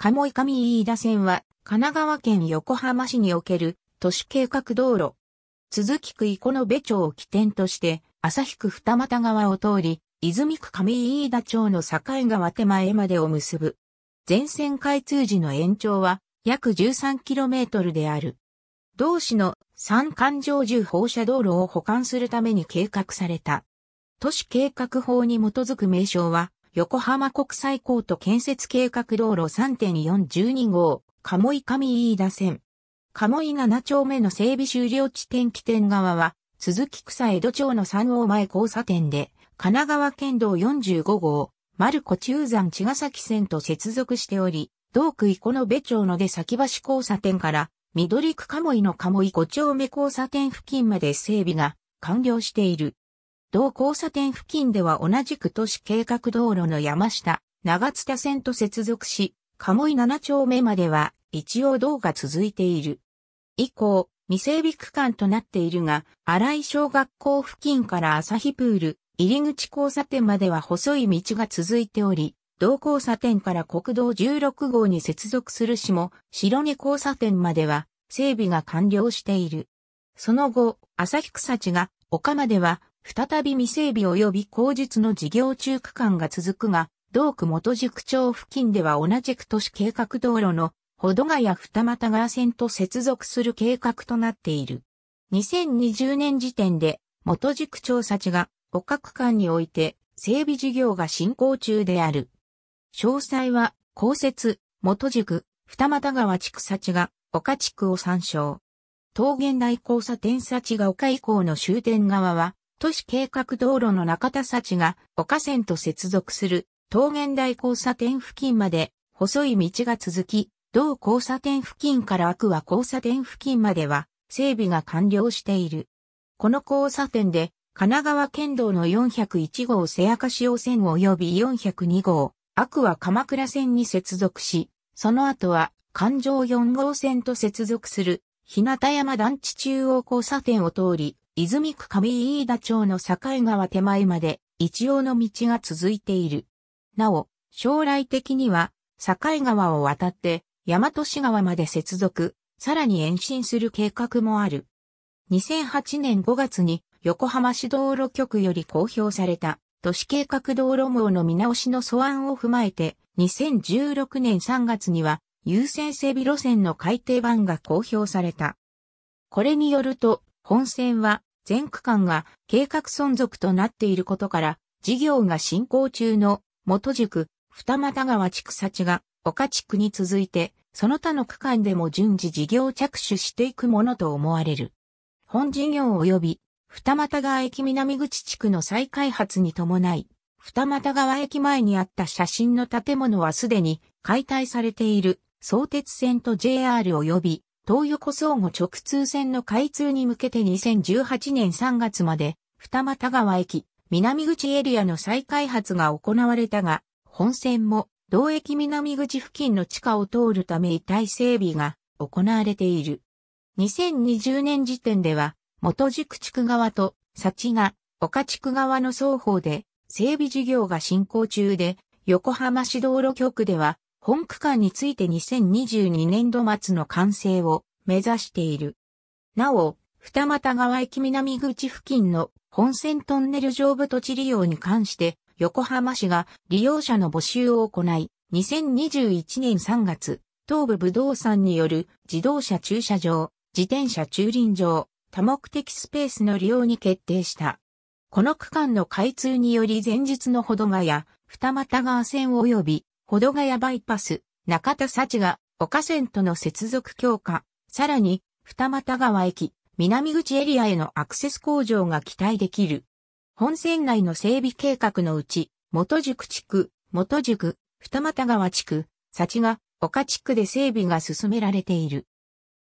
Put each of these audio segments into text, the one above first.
鴨井上飯田線は、神奈川県横浜市における都市計画道路。続き区生の部町を起点として、旭区二俣川を通り、泉区上飯田町の境川手前までを結ぶ。全線開通時の延長は約 13km である。同市の三環状銃放射道路を保管するために計画された。都市計画法に基づく名称は、横浜国際港と建設計画道路3.412号、鴨井上飯田線。鴨井7丁目の整備終了地点起点側は、鈴木草江戸町の三王前交差点で、神奈川県道45号、丸子中山茅ヶ崎線と接続しており、道区この部町の出先橋交差点から、緑区鴨井の鴨井5丁目交差点付近まで整備が完了している。同交差点付近では同じく都市計画道路の山下、長津田線と接続し、鴨井7丁目までは一応道が続いている。以降、未整備区間となっているが、荒井小学校付近から朝日プール、入口交差点までは細い道が続いており、同交差点から国道16号に接続するしも、白根交差点までは整備が完了している。その後、朝日草地が丘までは再び未整備及び工術の事業中区間が続くが、同区元宿町付近では同じく都市計画道路のほどがや二股川線と接続する計画となっている。2020年時点で元宿町佐地が岡区間において整備事業が進行中である。詳細は公設、元宿、二股川地区佐が岡地区を参照。桃源台交差点佐が岡以降の終点側は都市計画道路の中田幸が岡線と接続する桃源台交差点付近まで細い道が続き、同交差点付近から悪は交差点付近までは整備が完了している。この交差点で神奈川県道の401号瀬明潮線及び402号悪は鎌倉線に接続し、その後は環状4号線と接続する日向山団地中央交差点を通り、泉区上飯田町の境川手前まで一応の道が続いている。なお、将来的には、境川を渡って、大和市川まで接続、さらに延伸する計画もある。2008年5月に横浜市道路局より公表された都市計画道路網の見直しの素案を踏まえて、2016年3月には優先整備路線の改定版が公表された。これによると、本線は全区間が計画存続となっていることから、事業が進行中の元宿、二俣川地区幸が岡地区に続いて、その他の区間でも順次事業着手していくものと思われる。本事業及び二俣川駅南口地区の再開発に伴い、二俣川駅前にあった写真の建物はすでに解体されている相鉄線と JR 及び東横相互直通線の開通に向けて2018年3月まで、二俣川駅、南口エリアの再開発が行われたが、本線も同駅南口付近の地下を通るため遺体整備が行われている。2020年時点では、元宿地区側と、佐地が、岡地区側の双方で、整備事業が進行中で、横浜市道路局では、本区間について2022年度末の完成を目指している。なお、二俣川駅南口付近の本線トンネル上部土地利用に関して、横浜市が利用者の募集を行い、2021年3月、東部武道山による自動車駐車場、自転車駐輪場、多目的スペースの利用に決定した。この区間の開通により前日の歩道がや二俣川線及びほどヶ谷バイパス、中田幸が、岡線との接続強化、さらに、二俣川駅、南口エリアへのアクセス向上が期待できる。本線内の整備計画のうち、元宿地区、元宿、二俣川地区、幸が、岡地区で整備が進められている。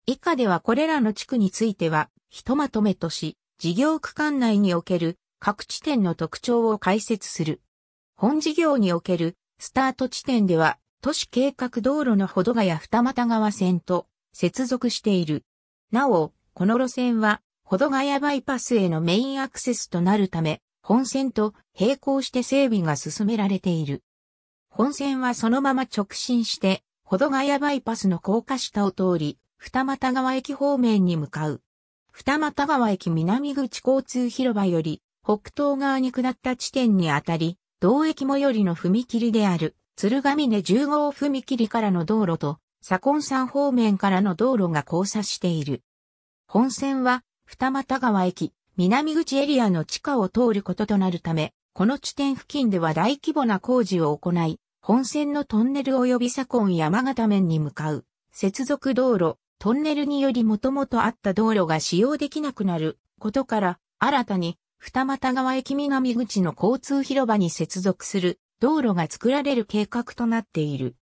以下ではこれらの地区については、ひとまとめとし、事業区間内における各地点の特徴を解説する。本事業におけるスタート地点では、都市計画道路のほどがや二股川線と接続している。なお、この路線は、ほどがやバイパスへのメインアクセスとなるため、本線と並行して整備が進められている。本線はそのまま直進して、ほどがやバイパスの高架下を通り、二股川駅方面に向かう。二股川駅南口交通広場より、北東側に下った地点にあたり、同駅最寄りの踏切である、鶴ヶ峰十号踏切からの道路と、左近山方面からの道路が交差している。本線は、二俣川駅、南口エリアの地下を通ることとなるため、この地点付近では大規模な工事を行い、本線のトンネル及び左近山形面に向かう、接続道路、トンネルによりもともとあった道路が使用できなくなることから、新たに二俣川駅南口の交通広場に接続する道路が作られる計画となっている。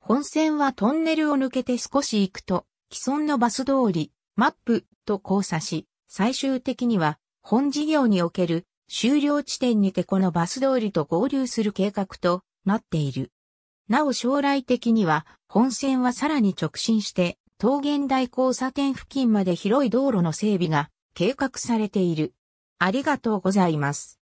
本線はトンネルを抜けて少し行くと、既存のバス通り、マップと交差し、最終的には本事業における終了地点にてこのバス通りと合流する計画となっている。なお将来的には本線はさらに直進して桃源台交差点付近まで広い道路の整備が計画されている。ありがとうございます。